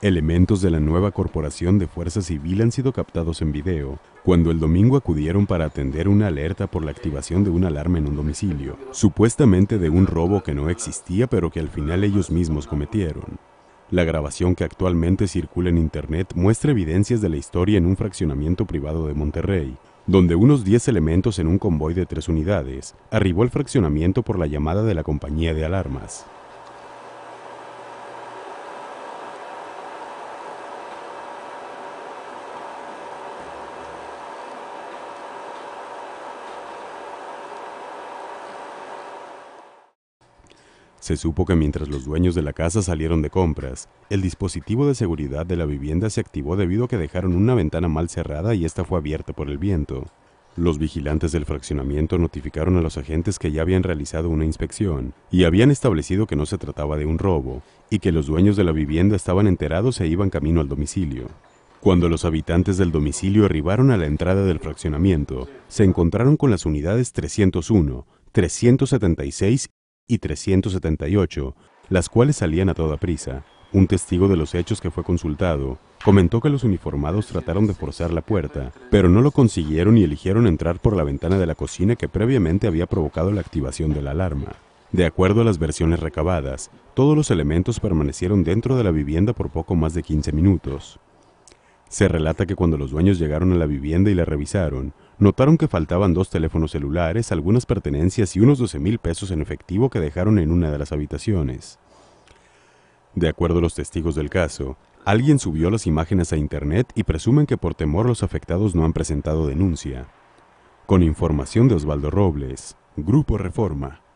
Elementos de la nueva Corporación de Fuerza Civil han sido captados en video cuando el domingo acudieron para atender una alerta por la activación de una alarma en un domicilio, supuestamente de un robo que no existía pero que al final ellos mismos cometieron. La grabación que actualmente circula en Internet muestra evidencias de la historia en un fraccionamiento privado de Monterrey, donde unos 10 elementos en un convoy de tres unidades arribó al fraccionamiento por la llamada de la compañía de alarmas. Se supo que mientras los dueños de la casa salieron de compras, el dispositivo de seguridad de la vivienda se activó debido a que dejaron una ventana mal cerrada y esta fue abierta por el viento. Los vigilantes del fraccionamiento notificaron a los agentes que ya habían realizado una inspección y habían establecido que no se trataba de un robo y que los dueños de la vivienda estaban enterados e iban camino al domicilio. Cuando los habitantes del domicilio arribaron a la entrada del fraccionamiento, se encontraron con las unidades 301, 376 y 378, las cuales salían a toda prisa. Un testigo de los hechos que fue consultado comentó que los uniformados trataron de forzar la puerta, pero no lo consiguieron y eligieron entrar por la ventana de la cocina que previamente había provocado la activación de la alarma. De acuerdo a las versiones recabadas, todos los elementos permanecieron dentro de la vivienda por poco más de 15 minutos. Se relata que cuando los dueños llegaron a la vivienda y la revisaron, Notaron que faltaban dos teléfonos celulares, algunas pertenencias y unos 12 mil pesos en efectivo que dejaron en una de las habitaciones. De acuerdo a los testigos del caso, alguien subió las imágenes a internet y presumen que por temor los afectados no han presentado denuncia. Con información de Osvaldo Robles, Grupo Reforma.